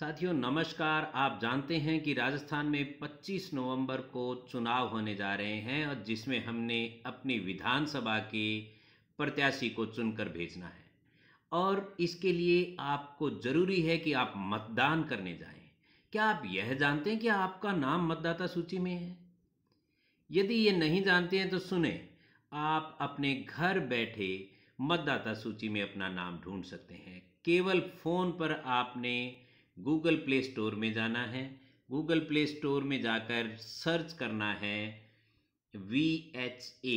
साथियों नमस्कार आप जानते हैं कि राजस्थान में 25 नवंबर को चुनाव होने जा रहे हैं और जिसमें हमने अपनी विधानसभा के प्रत्याशी को चुनकर भेजना है और इसके लिए आपको ज़रूरी है कि आप मतदान करने जाएं क्या आप यह जानते हैं कि आपका नाम मतदाता सूची में है यदि ये नहीं जानते हैं तो सुने आप अपने घर बैठे मतदाता सूची में अपना नाम ढूंढ सकते हैं केवल फ़ोन पर आपने गूगल प्ले स्टोर में जाना है गूगल प्ले स्टोर में जाकर सर्च करना है वी एच ए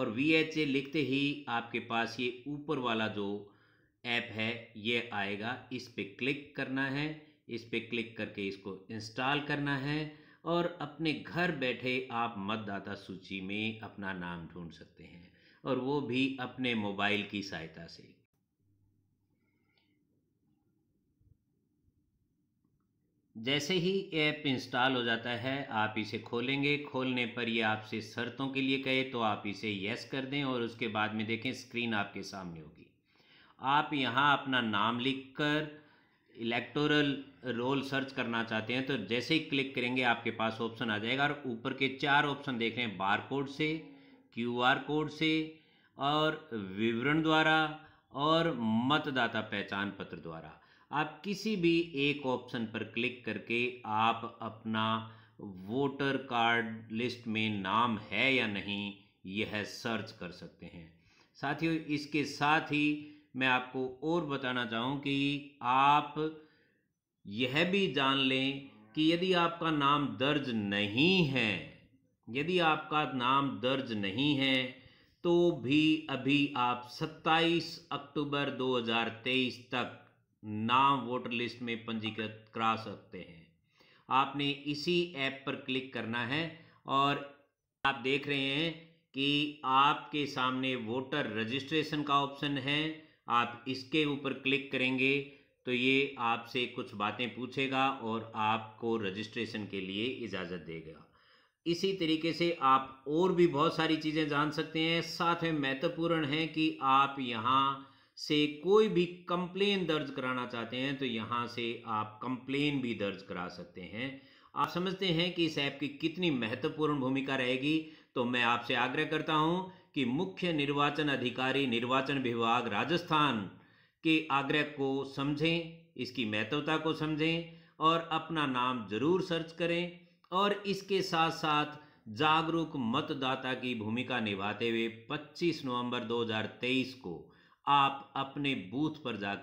और वी एच ए लिखते ही आपके पास ये ऊपर वाला जो ऐप है ये आएगा इस पर क्लिक करना है इस पर क्लिक करके इसको इंस्टॉल करना है और अपने घर बैठे आप मतदाता सूची में अपना नाम ढूंढ सकते हैं और वो भी अपने मोबाइल की सहायता से जैसे ही ऐप इंस्टॉल हो जाता है आप इसे खोलेंगे खोलने पर ये आपसे शर्तों के लिए कहे तो आप इसे यस कर दें और उसके बाद में देखें स्क्रीन आपके सामने होगी आप यहाँ अपना नाम लिखकर इलेक्टोरल रोल सर्च करना चाहते हैं तो जैसे ही क्लिक करेंगे आपके पास ऑप्शन आ जाएगा और ऊपर के चार ऑप्शन देख रहे हैं बार कोड से आर कोड से और विवरण द्वारा और मतदाता पहचान पत्र द्वारा आप किसी भी एक ऑप्शन पर क्लिक करके आप अपना वोटर कार्ड लिस्ट में नाम है या नहीं यह सर्च कर सकते हैं साथियों इसके साथ ही मैं आपको और बताना चाहूँ कि आप यह भी जान लें कि यदि आपका नाम दर्ज नहीं है यदि आपका नाम दर्ज नहीं है तो भी अभी आप 27 अक्टूबर 2023 तक नाम वोटर लिस्ट में पंजीकृत करा सकते हैं आपने इसी ऐप पर क्लिक करना है और आप देख रहे हैं कि आपके सामने वोटर रजिस्ट्रेशन का ऑप्शन है आप इसके ऊपर क्लिक करेंगे तो ये आपसे कुछ बातें पूछेगा और आपको रजिस्ट्रेशन के लिए इजाज़त देगा इसी तरीके से आप और भी बहुत सारी चीज़ें जान सकते हैं साथ में महत्वपूर्ण है कि आप यहाँ से कोई भी कंप्लेन दर्ज कराना चाहते हैं तो यहाँ से आप कंप्लेन भी दर्ज करा सकते हैं आप समझते हैं कि इस ऐप की कितनी महत्वपूर्ण भूमिका रहेगी तो मैं आपसे आग्रह करता हूं कि मुख्य निर्वाचन अधिकारी निर्वाचन विभाग राजस्थान के आग्रह को समझें इसकी महत्वता को समझें और अपना नाम जरूर सर्च करें और इसके साथ साथ जागरूक मतदाता की भूमिका निभाते हुए 25 नवंबर 2023 को आप अपने बूथ पर जाकर